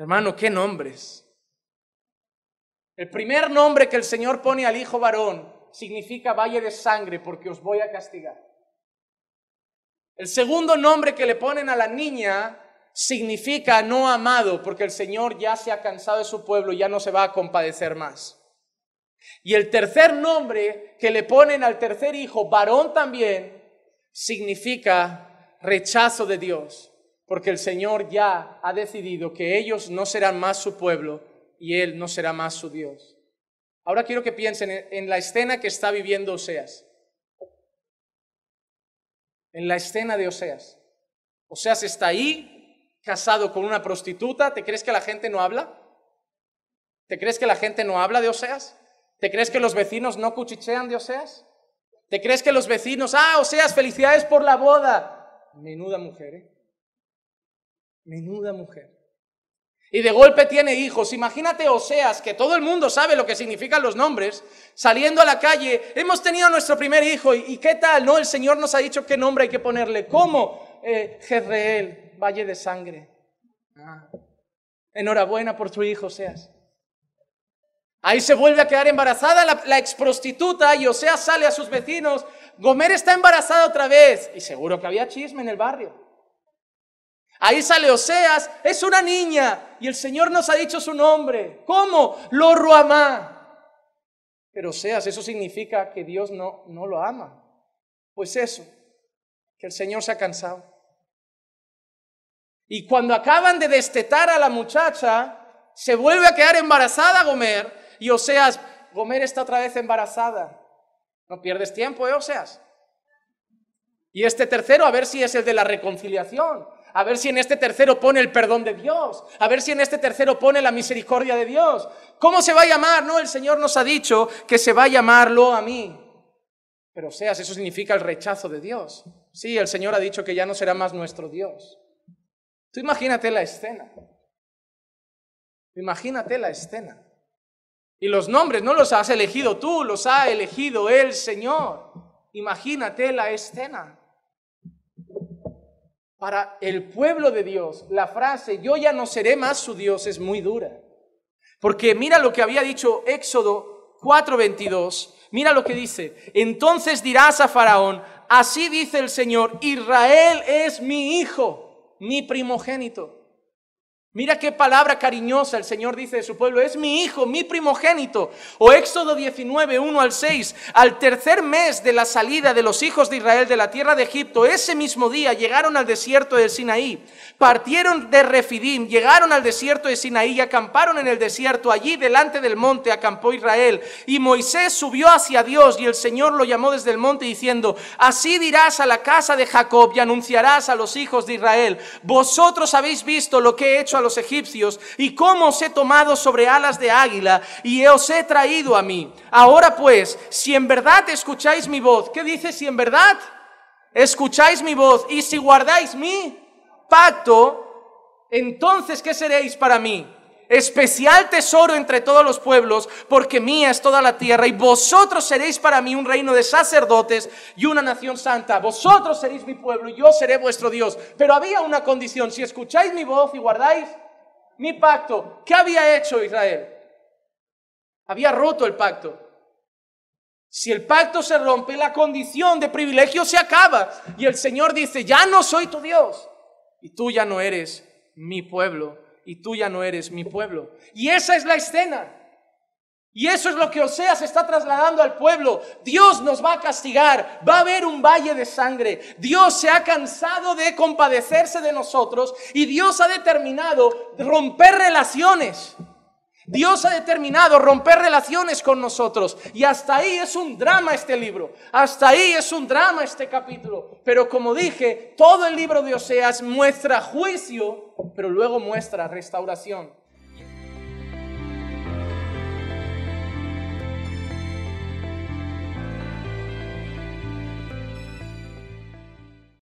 Hermano, qué nombres. El primer nombre que el Señor pone al hijo varón significa valle de sangre porque os voy a castigar. El segundo nombre que le ponen a la niña significa no amado porque el Señor ya se ha cansado de su pueblo y ya no se va a compadecer más. Y el tercer nombre que le ponen al tercer hijo, varón también, significa rechazo de Dios porque el Señor ya ha decidido que ellos no serán más su pueblo y Él no será más su Dios. Ahora quiero que piensen en la escena que está viviendo Oseas. En la escena de Oseas. Oseas está ahí, casado con una prostituta. ¿Te crees que la gente no habla? ¿Te crees que la gente no habla de Oseas? ¿Te crees que los vecinos no cuchichean de Oseas? ¿Te crees que los vecinos, ah, Oseas, felicidades por la boda? Menuda mujer, ¿eh? Menuda mujer. Y de golpe tiene hijos. Imagínate Oseas, que todo el mundo sabe lo que significan los nombres, saliendo a la calle, hemos tenido nuestro primer hijo, ¿y, qué tal? No, el Señor nos ha dicho qué nombre hay que ponerle. ¿Cómo? Eh, Jezreel, Valle de Sangre. Ah. Enhorabuena por tu hijo, Oseas. Ahí se vuelve a quedar embarazada la, la exprostituta y Oseas sale a sus vecinos. Gomer está embarazada otra vez. Y seguro que había chisme en el barrio. Ahí sale Oseas, es una niña y el Señor nos ha dicho su nombre. ¿Cómo? Lo Pero Oseas, eso significa que Dios no, no lo ama. Pues eso, que el Señor se ha cansado. Y cuando acaban de destetar a la muchacha, se vuelve a quedar embarazada Gomer y Oseas, Gomer está otra vez embarazada. No pierdes tiempo, ¿eh, Oseas? Y este tercero, a ver si es el de la reconciliación. A ver si en este tercero pone el perdón de Dios. A ver si en este tercero pone la misericordia de Dios. ¿Cómo se va a llamar? No, el Señor nos ha dicho que se va a llamarlo a mí. Pero seas, eso significa el rechazo de Dios. Sí, el Señor ha dicho que ya no será más nuestro Dios. Tú imagínate la escena. Imagínate la escena. Y los nombres no los has elegido tú, los ha elegido el Señor. Imagínate la escena. Para el pueblo de Dios, la frase yo ya no seré más su Dios es muy dura. Porque mira lo que había dicho Éxodo 4:22, mira lo que dice, entonces dirás a Faraón, así dice el Señor, Israel es mi hijo, mi primogénito. Mira qué palabra cariñosa el Señor dice de su pueblo, es mi hijo, mi primogénito. O Éxodo 19, 1 al 6, al tercer mes de la salida de los hijos de Israel de la tierra de Egipto, ese mismo día llegaron al desierto del Sinaí, partieron de Refidim, llegaron al desierto de Sinaí y acamparon en el desierto, allí delante del monte acampó Israel. Y Moisés subió hacia Dios y el Señor lo llamó desde el monte diciendo, así dirás a la casa de Jacob y anunciarás a los hijos de Israel, vosotros habéis visto lo que he hecho los egipcios, y cómo os he tomado sobre alas de águila, y os he traído a mí. Ahora pues, si en verdad escucháis mi voz, ¿qué dice si en verdad escucháis mi voz y si guardáis mi pacto, entonces ¿qué seréis para mí? especial tesoro entre todos los pueblos, porque mía es toda la tierra, y vosotros seréis para mí un reino de sacerdotes y una nación santa. Vosotros seréis mi pueblo y yo seré vuestro Dios. Pero había una condición, si escucháis mi voz y guardáis mi pacto, ¿qué había hecho Israel? Había roto el pacto. Si el pacto se rompe, la condición de privilegio se acaba. Y el Señor dice, ya no soy tu Dios. Y tú ya no eres mi pueblo y tú ya no eres mi pueblo. Y esa es la escena. Y eso es lo que Oseas está trasladando al pueblo. Dios nos va a castigar, va a haber un valle de sangre. Dios se ha cansado de compadecerse de nosotros y Dios ha determinado romper relaciones. Dios ha determinado romper relaciones con nosotros. Y hasta ahí es un drama este libro. Hasta ahí es un drama este capítulo. Pero como dije, todo el libro de Oseas muestra juicio, pero luego muestra restauración.